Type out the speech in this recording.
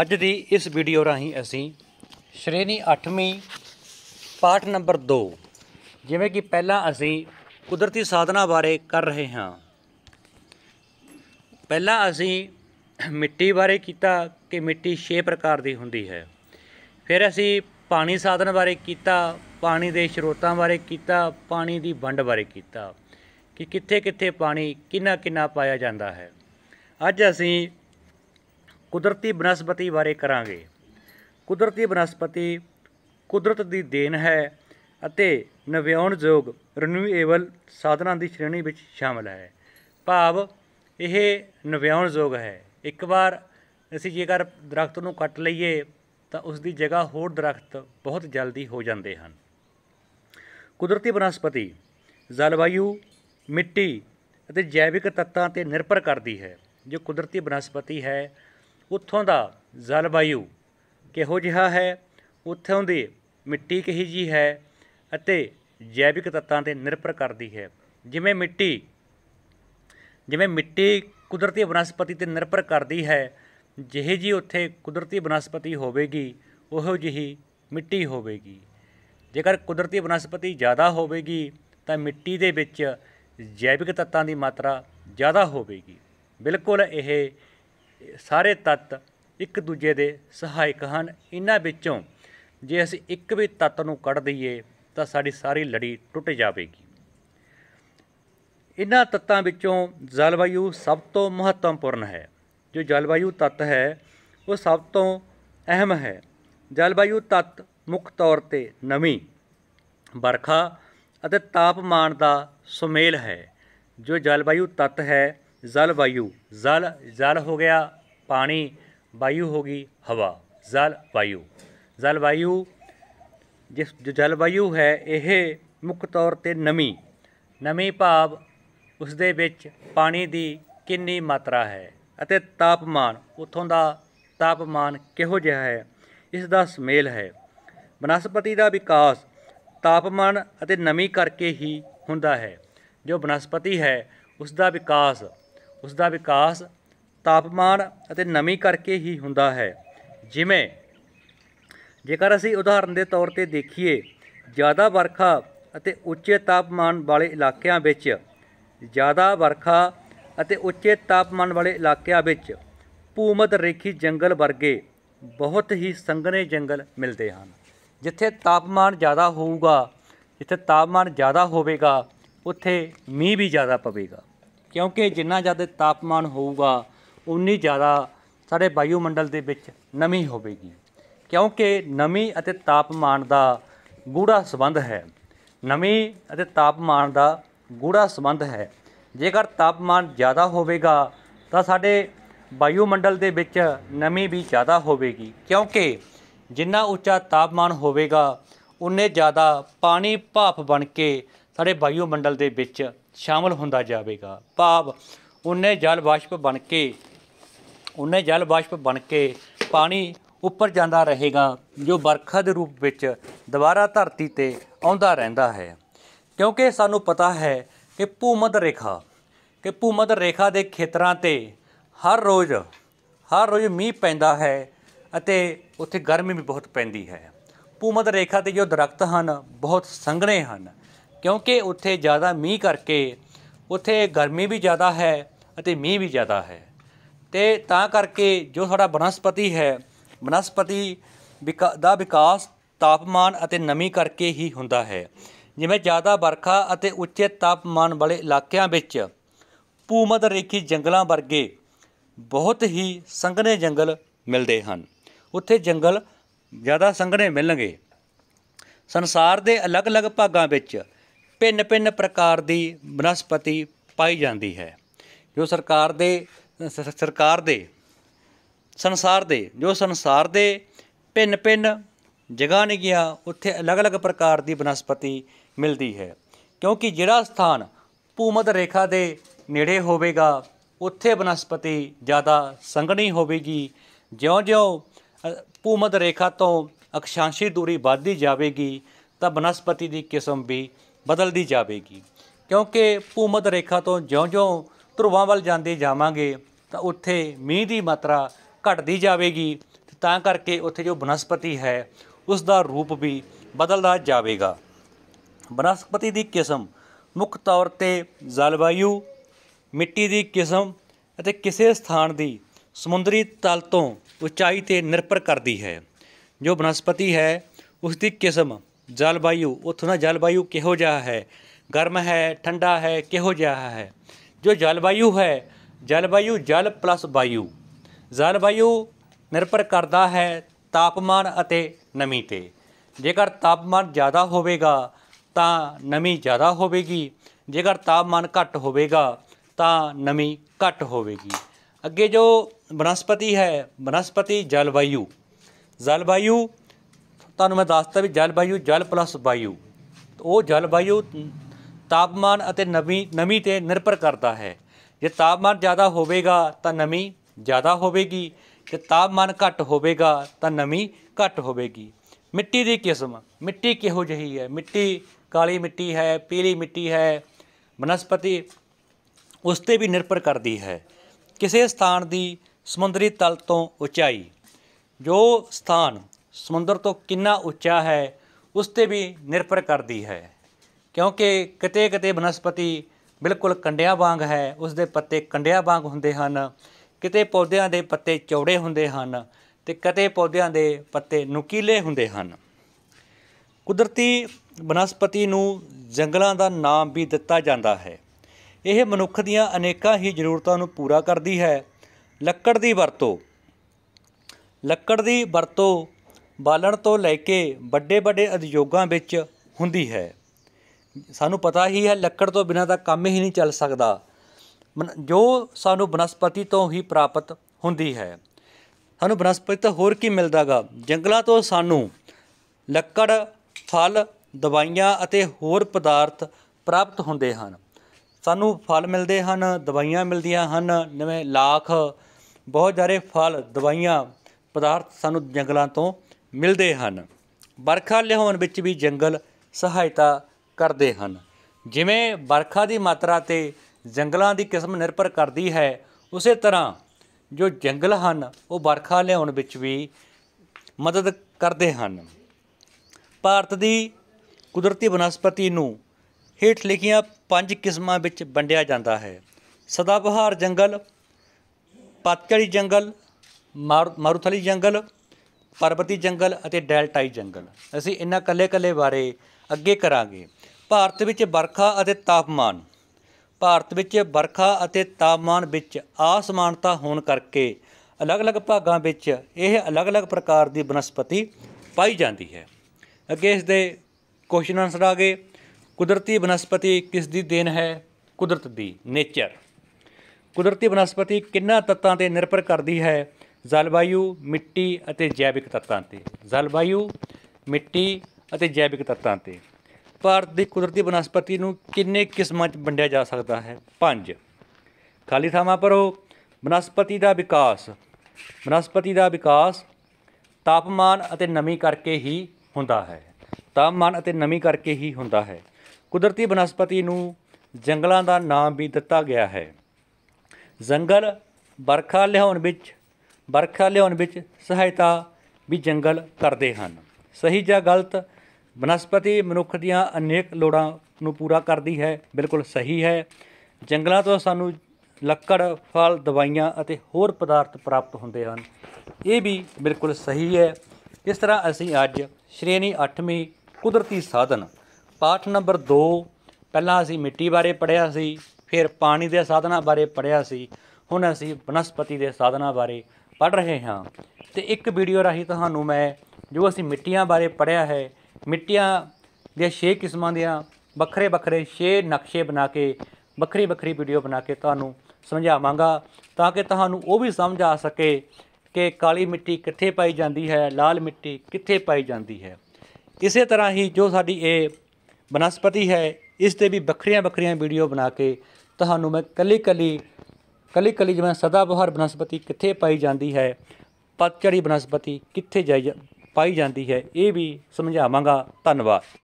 ਅੱਜ ਦੀ ਇਸ ਵੀਡੀਓ ਰਾਹੀਂ ਅਸੀਂ ਸ਼੍ਰੇਣੀ 8ਵੀਂ ਪਾਠ ਨੰਬਰ 2 ਜਿਵੇਂ ਕਿ ਪਹਿਲਾਂ ਅਸੀਂ ਕੁਦਰਤੀ ਸਾਧਨਾ ਬਾਰੇ ਕਰ ਰਹੇ ਹਾਂ ਪਹਿਲਾਂ ਅਸੀਂ ਮਿੱਟੀ ਬਾਰੇ ਕੀਤਾ ਕਿ ਮਿੱਟੀ 6 ਪ੍ਰਕਾਰ ਦੀ ਹੁੰਦੀ ਹੈ ਫਿਰ ਅਸੀਂ ਪਾਣੀ ਸਾਧਨ ਬਾਰੇ ਕੀਤਾ ਪਾਣੀ ਦੇ ਸਰੋਤਾਂ ਬਾਰੇ ਕੀਤਾ ਪਾਣੀ ਦੀ ਵੰਡ ਬਾਰੇ ਕੀਤਾ ਕਿ ਕਿੱਥੇ ਕਿੱਥੇ ਪਾਣੀ ਕਿੰਨਾ ਕਿੰਨਾ ਪਾਇਆ ਜਾਂਦਾ ਹੈ ਅੱਜ ਅਸੀਂ ਕੁਦਰਤੀ ਬਨਸਪਤੀ ਬਾਰੇ ਕਰਾਂਗੇ ਕੁਦਰਤੀ ਬਨਸਪਤੀ ਕੁਦਰਤ ਦੀ ਦੇਣ ਹੈ ਅਤੇ ਨਵਿਆਉਣਯੋਗ ਰੀਨਿਊਏਬਲ ਸਾਧਨਾਂ ਦੀ ਸ਼੍ਰੇਣੀ ਵਿੱਚ ਸ਼ਾਮਲ ਹੈ ਭਾਵ ਇਹ ਨਵਿਆਉਣਯੋਗ ਹੈ ਇੱਕ ਵਾਰ ਅਸੀਂ ਜੇਕਰ ਦਰਖਤ ਨੂੰ ਕੱਟ ਲਈਏ ਤਾਂ ਉਸ ਦੀ ਜਗ੍ਹਾ ਹੋਰ ਦਰਖਤ ਬਹੁਤ ਜਲਦੀ ਹੋ ਜਾਂਦੇ ਹਨ ਕੁਦਰਤੀ ਬਨਸਪਤੀ ਜਲਵਾਯੂ ਮਿੱਟੀ ਅਤੇ ਜੈਵਿਕ ਤੱਤਾਂ ਤੇ ਨਿਰਭਰ ਕਰਦੀ ਹੈ ਜੋ ਕੁਦਰਤੀ ਬਨਸਪਤੀ ਹੈ ਉੱਥੋਂ ਦਾ ਜਲਵਾਯੂ ਕਿਹੋ ਜਿਹਾ ਹੈ ਉੱਥੋਂ ਦੀ ਮਿੱਟੀ ਕਿਹੀ ਜੀ ਹੈ ਅਤੇ ਜੈਵਿਕ ਤੱਤਾਂ ਤੇ ਨਿਰਭਰ ਕਰਦੀ ਹੈ ਜਿਵੇਂ ਮਿੱਟੀ ਜਿਵੇਂ ਮਿੱਟੀ ਕੁਦਰਤੀ ਬਨਸਪਤੀ ਤੇ ਨਿਰਭਰ ਕਰਦੀ ਹੈ ਜਿਹੇ ਜੀ ਉੱਥੇ ਕੁਦਰਤੀ ਬਨਸਪਤੀ ਹੋਵੇਗੀ ਉਹੋ ਜਿਹੀ ਮਿੱਟੀ ਹੋਵੇਗੀ ਜੇਕਰ ਕੁਦਰਤੀ ਬਨਸਪਤੀ ਜ਼ਿਆਦਾ ਹੋਵੇਗੀ ਤਾਂ ਮਿੱਟੀ ਦੇ ਵਿੱਚ ਜੈਵਿਕ ਤੱਤਾਂ ਦੀ ਮਾਤਰਾ ਜ਼ਿਆਦਾ ਹੋਵੇਗੀ ਬਿਲਕੁਲ ਇਹ ਸਾਰੇ ਤੱਤ ਇੱਕ ਦੂਜੇ ਦੇ ਸਹਾਇਕ ਹਨ ਇਹਨਾਂ ਵਿੱਚੋਂ ਜੇ ਅਸੀਂ ਇੱਕ ਵੀ ਤੱਤ ਨੂੰ ਕੱਢ ਦਈਏ ਤਾਂ ਸਾਡੀ ਸਾਰੀ ਲੜੀ ਟੁੱਟ ਜਾਵੇਗੀ ਇਹਨਾਂ ਤੱਤਾਂ ਵਿੱਚੋਂ ਜਲਵਾਯੂ ਸਭ ਤੋਂ ਮਹੱਤਵਪੂਰਨ ਹੈ ਜੋ ਜਲਵਾਯੂ ਤੱਤ ਹੈ ਉਹ ਸਭ ਤੋਂ ਅਹਿਮ ਹੈ ਜਲਵਾਯੂ ਤੱਤ ਮੁੱਖ ਤੌਰ ਤੇ ਨਮੀ ਵਰਖਾ ਅਤੇ ਤਾਪਮਾਨ ਦਾ ਸੁਮੇਲ ਹੈ ਜੋ ਜਲਵਾਯੂ ਤੱਤ ਹੈ ਜਲ ਵਾਯੂ ਜਲ ਜਲ ਹੋ ਗਿਆ ਪਾਣੀ ਵਾਯੂ ਹੋ ਗਈ ਹਵਾ ਜਲ ਵਾਯੂ ਜਲ ਵਾਯੂ ਜਿਸ ਜੋ ਜਲ ਵਾਯੂ ਹੈ ਇਹ ਮੁੱਖ ਤੌਰ ਤੇ ਨਮੀ ਨਮੀ ਭਾਵ ਉਸ ਦੇ ਵਿੱਚ ਪਾਣੀ ਦੀ ਕਿੰਨੀ ਮਾਤਰਾ ਹੈ ਅਤੇ ਤਾਪਮਾਨ ਉਥੋਂ ਦਾ ਤਾਪਮਾਨ ਕਿਹੋ ਜਿਹਾ ਹੈ ਇਸ ਦਾ ਸਮੇਲ ਹੈ ਬਨਸਪਤੀ ਦਾ ਵਿਕਾਸ ਤਾਪਮਾਨ ਅਤੇ ਨਮੀ ਕਰਕੇ ਹੀ ਹੁੰਦਾ ਹੈ ਜੋ ਬਨਸਪਤੀ ਹੈ ਉਸ ਦਾ ਵਿਕਾਸ ਉਸ ਦਾ ਵਿਕਾਸ ਤਾਪਮਾਨ ਅਤੇ ਨਮੀ ਕਰਕੇ ਹੀ ਹੁੰਦਾ ਹੈ ਜਿਵੇਂ ਜੇਕਰ ਅਸੀਂ ਉਦਾਹਰਨ ਦੇ ਤੌਰ ਤੇ ਦੇਖੀਏ ਜ਼ਿਆਦਾ ਵਰਖਾ ਅਤੇ ਉੱਚੇ ਤਾਪਮਾਨ ਵਾਲੇ ਇਲਾਕਿਆਂ ਵਿੱਚ ਜ਼ਿਆਦਾ ਵਰਖਾ ਅਤੇ ਉੱਚੇ ਤਾਪਮਾਨ ਵਾਲੇ ਇਲਾਕਿਆਂ ਵਿੱਚ ਭੂਮਤ ਰੇਖੀ ਜੰਗਲ ਵਰਗੇ ਬਹੁਤ ਹੀ ਸੰਘਣੇ ਜੰਗਲ ਮਿਲਦੇ ਹਨ ਜਿੱਥੇ ਤਾਪਮਾਨ ਜ਼ਿਆਦਾ ਹੋਊਗਾ ਜਿੱਥੇ ਤਾਪਮਾਨ ਜ਼ਿਆਦਾ ਹੋਵੇਗਾ ਉੱਥੇ ਮੀਂਹ ਵੀ ਜ਼ਿਆਦਾ ਪਵੇਗਾ ਕਿਉਂਕਿ ਜਿੰਨਾ ਜ਼ਿਆਦਾ ਤਾਪਮਾਨ ਹੋਊਗਾ ਉਨੀ ਜ਼ਿਆਦਾ ਸਾਡੇ ਵਾਯੂਮੰਡਲ ਦੇ ਵਿੱਚ ਨਮੀ ਹੋਵੇਗੀ ਕਿਉਂਕਿ ਨਮੀ ਅਤੇ ਤਾਪਮਾਨ ਦਾ ਗੂੜਾ ਸਬੰਧ ਹੈ ਨਮੀ ਅਤੇ ਤਾਪਮਾਨ ਦਾ ਗੂੜਾ ਸਬੰਧ ਹੈ ਜੇਕਰ ਤਾਪਮਾਨ ਜ਼ਿਆਦਾ ਹੋਵੇਗਾ ਤਾਂ ਸਾਡੇ ਵਾਯੂਮੰਡਲ ਦੇ ਵਿੱਚ ਨਮੀ ਵੀ ਜ਼ਿਆਦਾ ਹੋਵੇਗੀ ਕਿਉਂਕਿ ਜਿੰਨਾ ਉੱਚਾ ਤਾਪਮਾਨ ਹੋਵੇਗਾ ਉਨੇ ਜ਼ਿਆਦਾ ਪਾਣੀ ਭਾਫ ਬਣ ਕੇ ਸਾਡੇ ਵਾਯੂ ਮੰਡਲ ਦੇ ਵਿੱਚ ਸ਼ਾਮਲ ਹੁੰਦਾ ਜਾਵੇਗਾ ਭਾਵ ਉਹਨੇ ਜਲ ਵਾਸ਼ਪ ਬਣ ਕੇ ਉਹਨੇ ਜਲ ਵਾਸ਼ਪ ਬਣ ਕੇ ਪਾਣੀ ਉੱਪਰ ਜਾਂਦਾ ਰਹੇਗਾ ਜੋ ਬਰਖਾ ਦੇ ਰੂਪ ਵਿੱਚ ਦੁਬਾਰਾ ਧਰਤੀ ਤੇ ਆਉਂਦਾ ਰਹਿੰਦਾ ਹੈ ਕਿਉਂਕਿ ਸਾਨੂੰ ਪਤਾ ਹੈ ਕਿ ਭੂਮਧ ਰੇਖਾ ਕਿ ਭੂਮਧ ਰੇਖਾ ਦੇ ਖੇਤਰਾਂ ਤੇ ਹਰ ਰੋਜ਼ ਹਰ ਰੋਜ਼ ਮੀਂਹ ਪੈਂਦਾ ਹੈ ਅਤੇ ਉੱਥੇ ਗਰਮੀ ਵੀ ਬਹੁਤ ਪੈਂਦੀ ਹੈ ਭੂਮਧ ਰੇਖਾ ਤੇ ਜੋ ਦਰਖਤ ਹਨ ਬਹੁਤ ਸੰਘਣੇ ਹਨ ਕਿਉਂਕਿ ਉੱਥੇ ਜ਼ਿਆਦਾ ਮੀਂਹ ਕਰਕੇ ਉੱਥੇ ਗਰਮੀ ਵੀ ਜ਼ਿਆਦਾ ਹੈ ਅਤੇ ਮੀਂਹ ਵੀ ਜ਼ਿਆਦਾ ਹੈ ਤੇ ਤਾਂ ਕਰਕੇ ਜੋ ਸਾਡਾ ਬਨਸਪਤੀ ਹੈ ਬਨਸਪਤੀ ਦਾ ਵਿਕਾਸ ਤਾਪਮਾਨ ਅਤੇ ਨਮੀ ਕਰਕੇ ਹੀ ਹੁੰਦਾ ਹੈ ਜਿਵੇਂ ਜ਼ਿਆਦਾ ਵਰਖਾ ਅਤੇ ਉੱਚੇ ਤਾਪਮਾਨ ਵਾਲੇ ਇਲਾਕਿਆਂ ਵਿੱਚ ਭੂਮਧ ਰੇਖੀ ਜੰਗਲਾਂ ਵਰਗੇ ਬਹੁਤ ਹੀ ਸੰਘਣੇ ਜੰਗਲ ਮਿਲਦੇ ਹਨ ਉੱਥੇ ਜੰਗਲ ਜ਼ਿਆਦਾ ਸੰਘਣੇ ਮਿਲਣਗੇ ਸੰਸਾਰ ਦੇ ਅਲੱਗ-ਅਲੱਗ ਭਾਗਾਂ ਵਿੱਚ ਭਿੰਨ-ਭਿੰਨ ਪ੍ਰਕਾਰ ਦੀ ਬਨਸਪਤੀ ਪਾਈ ਜਾਂਦੀ ਹੈ ਜੋ ਸਰਕਾਰ ਦੇ ਸਰਕਾਰ ਦੇ ਸੰਸਾਰ ਦੇ ਜੋ ਸੰਸਾਰ ਦੇ ਭਿੰਨ-ਭਿੰਨ ਜਗ੍ਹਾ ਨੇ ਗਿਆ ਉੱਥੇ ਅਲੱਗ-ਅਲੱਗ ਪ੍ਰਕਾਰ ਦੀ ਬਨਸਪਤੀ ਮਿਲਦੀ ਹੈ ਕਿਉਂਕਿ ਜਿਹੜਾ ਸਥਾਨ ਭੂਮਤ ਰੇਖਾ ਦੇ ਨੇੜੇ ਹੋਵੇਗਾ ਉੱਥੇ ਬਨਸਪਤੀ ਜ਼ਿਆਦਾ ਸੰਘਣੀ ਹੋਵੇਗੀ ਜਿਉਂ-ਜਿਉਂ ਭੂਮਤ ਰੇਖਾ ਤੋਂ ਅਕਸ਼ਾਂਸ਼ੀ ਦੂਰੀ ਵੱਧਦੀ ਜਾਵੇਗੀ ਤਾਂ ਬਨਸਪਤੀ ਦੀ ਕਿਸਮ ਵੀ ਬਦਲਦੀ ਜਾਵੇਗੀ ਕਿਉਂਕਿ ਭੂਮਧ ਰੇਖਾ ਤੋਂ ਜਿਉਂ-ਜਿਉਂ ਧਰੁਵਾਂ ਵੱਲ ਜਾਂਦੇ ਜਾਵਾਂਗੇ ਤਾਂ ਉੱਥੇ ਮੀਂਹ ਦੀ ਮਾਤਰਾ ਘਟਦੀ ਜਾਵੇਗੀ ਤਾਂ ਕਰਕੇ ਉੱਥੇ ਜੋ ਬਨਸਪਤੀ ਹੈ ਉਸ ਦਾ ਰੂਪ ਵੀ ਬਦਲਦਾ ਜਾਵੇਗਾ ਬਨਸਪਤੀ ਦੀ ਕਿਸਮ ਮੁੱਖ ਤੌਰ ਤੇ ਜਲਵਾਯੂ ਮਿੱਟੀ ਦੀ ਕਿਸਮ ਅਤੇ ਕਿਸੇ ਸਥਾਨ ਦੀ ਸਮੁੰਦਰੀ ਤਲ ਤੋਂ ਉਚਾਈ ਤੇ ਨਿਰਭਰ ਕਰਦੀ ਹੈ ਜੋ ਬਨਸਪਤੀ ਹੈ ਉਸ ਦੀ ਕਿਸਮ ਜਲਵਾਯੂ ਉੱਥੋਂ ਦਾ ਜਲਵਾਯੂ ਕਿਹੋ ਜਿਹਾ ਹੈ ਗਰਮ ਹੈ ਠੰਡਾ ਹੈ ਕਿਹੋ ਜਿਹਾ ਹੈ ਜੋ ਜਲਵਾਯੂ ਹੈ ਜਲਵਾਯੂ ਜਲ ਪਲੱਸ ਵਾਯੂ ਜਲਵਾਯੂ ਨਿਰਭਰ ਕਰਦਾ ਹੈ ਤਾਪਮਾਨ ਅਤੇ ਨਮੀ ਤੇ ਜੇਕਰ ਤਾਪਮਾਨ ਜ਼ਿਆਦਾ ਹੋਵੇਗਾ ਤਾਂ ਨਮੀ ਜ਼ਿਆਦਾ ਹੋਵੇਗੀ ਜੇਕਰ ਤਾਪਮਾਨ ਘੱਟ ਹੋਵੇਗਾ ਤਾਂ ਨਮੀ ਘੱਟ ਹੋਵੇਗੀ ਅੱਗੇ ਜੋ ਬਨਸਪਤੀ ਹੈ ਬਨਸਪਤੀ ਜਲਵਾਯੂ ਜਲਵਾਯੂ ਤੁਹਾਨੂੰ ਮੈਂ ਦੱਸਤਾ ਵੀ ਜਲਵਾਯੂ ਜਲ ਪਲੱਸ ਵਾਯੂ ਉਹ ਜਲਵਾਯੂ ਤਾਪਮਾਨ ਅਤੇ ਨਮੀ ਨਮੀ ਤੇ ਨਿਰਭਰ ਕਰਦਾ ਹੈ ਜੇ ਤਾਪਮਾਨ ਜ਼ਿਆਦਾ ਹੋਵੇਗਾ ਤਾਂ ਨਮੀ ਜ਼ਿਆਦਾ ਹੋਵੇਗੀ ਜੇ ਤਾਪਮਾਨ ਘੱਟ ਹੋਵੇਗਾ ਤਾਂ ਨਮੀ ਘੱਟ ਹੋਵੇਗੀ ਮਿੱਟੀ ਦੀ ਕਿਸਮ ਮਿੱਟੀ ਕਿਹੋ ਜਿਹੀ ਹੈ ਮਿੱਟੀ ਕਾਲੀ ਮਿੱਟੀ ਹੈ ਪੀਲੀ ਮਿੱਟੀ ਹੈ ਬਨਸਪਤੀ ਉਸ ਤੇ ਵੀ ਨਿਰਭਰ ਕਰਦੀ ਹੈ ਕਿਸੇ ਸਥਾਨ ਦੀ ਸਮੁੰਦਰੀ ਤਲ ਤੋਂ ਉਚਾਈ ਜੋ ਸਥਾਨ ਸਮੁੰਦਰ ਤੋਂ ਕਿੰਨਾ ਉੱਚਾ ਹੈ ਉਸ ਤੇ ਵੀ ਨਿਰਭਰ ਕਰਦੀ ਹੈ ਕਿਉਂਕਿ ਕਿਤੇ ਕਿਤੇ ਬਨਸਪਤੀ ਬਿਲਕੁਲ ਕੰਡਿਆਂ ਵਾਂਗ ਹੈ ਉਸ ਦੇ ਪੱਤੇ ਕੰਡਿਆਂ ਵਾਂਗ ਹੁੰਦੇ ਹਨ ਕਿਤੇ ਪੌਦਿਆਂ ਦੇ ਪੱਤੇ ਚੌੜੇ ਹੁੰਦੇ ਹਨ ਤੇ ਕਿਤੇ ਪੌਦਿਆਂ ਦੇ ਪੱਤੇ ਨੁਕੀਲੇ ਹੁੰਦੇ ਹਨ ਕੁਦਰਤੀ ਬਨਸਪਤੀ ਨੂੰ ਜੰਗਲਾਂ ਦਾ ਨਾਮ ਵੀ ਦਿੱਤਾ ਜਾਂਦਾ ਹੈ ਇਹ ਮਨੁੱਖ ਦੀਆਂ ਅਨੇਕਾਂ ਹੀ ਜ਼ਰੂਰਤਾਂ ਨੂੰ ਪੂਰਾ ਕਰਦੀ ਹੈ ਲੱਕੜ ਦੀ ਵਰਤੋਂ ਲੱਕੜ ਦੀ ਵਰਤੋਂ ਬਾਲਣ ਤੋਂ ਲੈ ਕੇ ਵੱਡੇ ਵੱਡੇ ਉਦਯੋਗਾਂ ਵਿੱਚ ਹੁੰਦੀ ਹੈ ਸਾਨੂੰ ਪਤਾ ਹੀ ਹੈ ਲੱਕੜ ਤੋਂ ਬਿਨਾਂ ਤਾਂ ਕੰਮ ਹੀ ਨਹੀਂ ਚੱਲ ਸਕਦਾ ਜੋ ਸਾਨੂੰ ਬਨਸਪਤੀ ਤੋਂ ਹੀ ਪ੍ਰਾਪਤ ਹੁੰਦੀ ਹੈ ਸਾਨੂੰ ਬਨਸਪਤੀ ਤੋਂ ਹੋਰ ਕੀ ਮਿਲਦਾਗਾ ਜੰਗਲਾਂ ਤੋਂ ਸਾਨੂੰ ਲੱਕੜ ਫਲ ਦਵਾਈਆਂ ਅਤੇ ਹੋਰ ਪਦਾਰਥ ਪ੍ਰਾਪਤ ਹੁੰਦੇ ਹਨ ਸਾਨੂੰ ਫਲ ਮਿਲਦੇ ਹਨ ਦਵਾਈਆਂ ਮਿਲਦੀਆਂ ਹਨ ਨਵੇਂ ਲਾਖ ਬਹੁਤ ਜਾਰੇ ਫਲ ਦਵਾਈਆਂ ਪਦਾਰਥ ਸਾਨੂੰ ਜੰਗਲਾਂ ਤੋਂ ਮਿਲਦੇ ਹਨ ਵਰਖਾ ਲਿਆਉਣ ਵਿੱਚ ਵੀ ਜੰਗਲ ਸਹਾਇਤਾ ਕਰਦੇ ਹਨ ਜਿਵੇਂ ਵਰਖਾ ਦੀ ਮਾਤਰਾ ਤੇ ਜੰਗਲਾਂ ਦੀ ਕਿਸਮ ਨਿਰਭਰ ਕਰਦੀ ਹੈ ਉਸੇ ਤਰ੍ਹਾਂ ਜੋ ਜੰਗਲ ਹਨ ਉਹ ਵਰਖਾ ਲਿਆਉਣ ਵਿੱਚ ਵੀ ਮਦਦ ਕਰਦੇ ਹਨ ਭਾਰਤ ਦੀ ਕੁਦਰਤੀ ਬਨਸਪਤੀ ਨੂੰ ਹੇਠ ਲਿਖੀਆਂ ਪੰਜ ਕਿਸਮਾਂ ਵਿੱਚ ਵੰਡਿਆ ਜਾਂਦਾ ਹੈ ਸਦਾਬਹਾਰ ਜੰਗਲ ਪਤਝੜੀ ਜੰਗਲ ਮਾਰੂਥਲੀ ਜੰਗਲ ਪਰਬਤੀ ਜੰਗਲ ਅਤੇ ਡੈਲਟਾਈ ਜੰਗਲ ਅਸੀਂ ਇਹਨਾਂ ਕੱਲੇ-ਕੱਲੇ ਬਾਰੇ ਅੱਗੇ ਕਰਾਂਗੇ ਭਾਰਤ ਵਿੱਚ ਵਰਖਾ ਅਤੇ ਤਾਪਮਾਨ ਭਾਰਤ ਵਿੱਚ ਵਰਖਾ ਅਤੇ ਤਾਪਮਾਨ ਵਿੱਚ ਆਸਮਾਨਤਾ ਹੋਣ ਕਰਕੇ ਅਲੱਗ-ਅਲੱਗ ਭਾਗਾਂ ਵਿੱਚ ਇਹ ਅਲੱਗ-ਅਲੱਗ ਪ੍ਰਕਾਰ ਦੀ ਬਨਸਪਤੀ ਪਾਈ ਜਾਂਦੀ ਹੈ ਅੱਗੇ ਇਸ ਦੇ ਕੁਐਸਚਨ ਆਨਸਰ ਆ ਗਏ ਕੁਦਰਤੀ ਬਨਸਪਤੀ ਕਿਸ ਦੀ ਦੇਣ ਹੈ ਕੁਦਰਤ ਦੀ ਨੇਚਰ ਕੁਦਰਤੀ ਬਨਸਪਤੀ ਕਿੰਨਾ ਤੱਤਾਂ ਤੇ ਨਿਰਭਰ ਕਰਦੀ ਹੈ ਜਲਵਾਯੂ ਮਿੱਟੀ ਅਤੇ ਜੈਵਿਕ ਤੱਤਾਂ ਤੇ ਜਲਵਾਯੂ ਮਿੱਟੀ ਅਤੇ ਜੈਵਿਕ ਤੱਤਾਂ ਤੇ ਭਾਰਤ ਦੀ ਕੁਦਰਤੀ ਬਨਸਪਤੀ ਨੂੰ ਕਿੰਨੇ ਕਿਸਮਾਂ 'ਚ ਵੰਡਿਆ ਜਾ ਸਕਦਾ ਹੈ ਪੰਜ ਖਾਲੀ ਥਾਵਾਂ ਭਰੋ ਬਨਸਪਤੀ ਦਾ ਵਿਕਾਸ ਬਨਸਪਤੀ ਦਾ ਵਿਕਾਸ ਤਾਪਮਾਨ ਅਤੇ ਨਮੀ ਕਰਕੇ ਹੀ ਹੁੰਦਾ ਹੈ ਤਾਪਮਾਨ ਅਤੇ ਨਮੀ ਕਰਕੇ ਹੀ ਹੁੰਦਾ ਹੈ ਕੁਦਰਤੀ ਬਨਸਪਤੀ ਨੂੰ ਜੰਗਲਾਂ ਦਾ ਨਾਮ ਵੀ ਦਿੱਤਾ ਗਿਆ ਹੈ ਜੰਗਲ ਬਰਖਾ ਲਿਆਉਣ ਵਿੱਚ ਵਰਖਾ ਲਿਆਉਣ ਵਿੱਚ ਸਹਾਇਤਾ ਵੀ ਜੰਗਲ ਕਰਦੇ ਹਨ ਸਹੀ ਜਾਂ ਗਲਤ ਬਨਸਪਤੀ ਮਨੁੱਖ ਦੀਆਂ ਅਨੇਕ ਲੋੜਾਂ ਨੂੰ ਪੂਰਾ ਕਰਦੀ ਹੈ ਬਿਲਕੁਲ ਸਹੀ ਹੈ ਜੰਗਲਾਂ ਤੋਂ ਸਾਨੂੰ ਲੱਕੜ ਫਲ ਦਵਾਈਆਂ ਅਤੇ ਹੋਰ ਪਦਾਰਥ ਪ੍ਰਾਪਤ ਹੁੰਦੇ ਹਨ ਇਹ ਵੀ ਬਿਲਕੁਲ ਸਹੀ ਹੈ ਇਸ ਤਰ੍ਹਾਂ ਅਸੀਂ ਅੱਜ ਸ਼੍ਰੇਣੀ 8ਵੀਂ ਕੁਦਰਤੀ ਸਾਧਨ ਪਾਠ ਨੰਬਰ 2 ਪਹਿਲਾਂ ਅਸੀਂ ਮਿੱਟੀ ਬਾਰੇ ਪੜਿਆ ਸੀ ਫਿਰ ਪਾਣੀ ਦੇ ਸਾਧਨਾਂ ਬਾਰੇ ਪੜਿਆ ਸੀ ਹੁਣ ਅਸੀਂ ਬਨਸਪਤੀ ਦੇ ਸਾਧਨਾਂ ਬਾਰੇ ਪੜ ਰਹੇ ਹਾਂ ਤੇ ਇੱਕ ਵੀਡੀਓ ਰਾਹੀਂ ਤੁਹਾਨੂੰ ਮੈਂ ਜੋ ਅਸੀਂ ਮਿੱਟੀਆਂ ਬਾਰੇ ਪੜਿਆ ਹੈ ਮਿੱਟੀਆਂ ਦੇ 6 ਕਿਸਮਾਂ ਦੀਆਂ ਵੱਖਰੇ ਵੱਖਰੇ 6 ਨਕਸ਼ੇ ਬਣਾ ਕੇ ਵੱਖਰੀ ਵੱਖਰੀ ਵੀਡੀਓ ਬਣਾ ਕੇ ਤੁਹਾਨੂੰ ਸਮਝਾਵਾਂਗਾ ਤਾਂ ਕਿ ਤੁਹਾਨੂੰ ਉਹ ਵੀ ਸਮਝ ਆ ਸਕੇ ਕਿ ਕਾਲੀ ਮਿੱਟੀ ਕਿੱਥੇ ਪਾਈ ਜਾਂਦੀ ਹੈ ਲਾਲ ਮਿੱਟੀ ਕਿੱਥੇ ਪਾਈ ਜਾਂਦੀ ਹੈ ਇਸੇ ਤਰ੍ਹਾਂ ਹੀ ਜੋ ਸਾਡੀ ਇਹ ਬਨਸਪਤੀ ਹੈ ਇਸ ਤੇ ਵੀ ਵੱਖਰੀਆਂ ਵੱਖਰੀਆਂ ਵੀਡੀਓ ਬਣਾ ਕੇ ਤੁਹਾਨੂੰ ਮੈਂ ਕੱਲੀ ਕੱਲੀ ਕਲੀ ਕਲੀ ਜਿਵੇਂ ਬਹਾਰ ਬਨਸਪਤੀ ਕਿੱਥੇ ਪਾਈ ਜਾਂਦੀ ਹੈ ਪਤਝੜੀ ਬਨਸਪਤੀ ਕਿੱਥੇ ਜਾਈ ਪਾਈ ਜਾਂਦੀ ਹੈ ਇਹ ਵੀ ਸਮਝਾਵਾਂਗਾ ਧੰਨਵਾਦ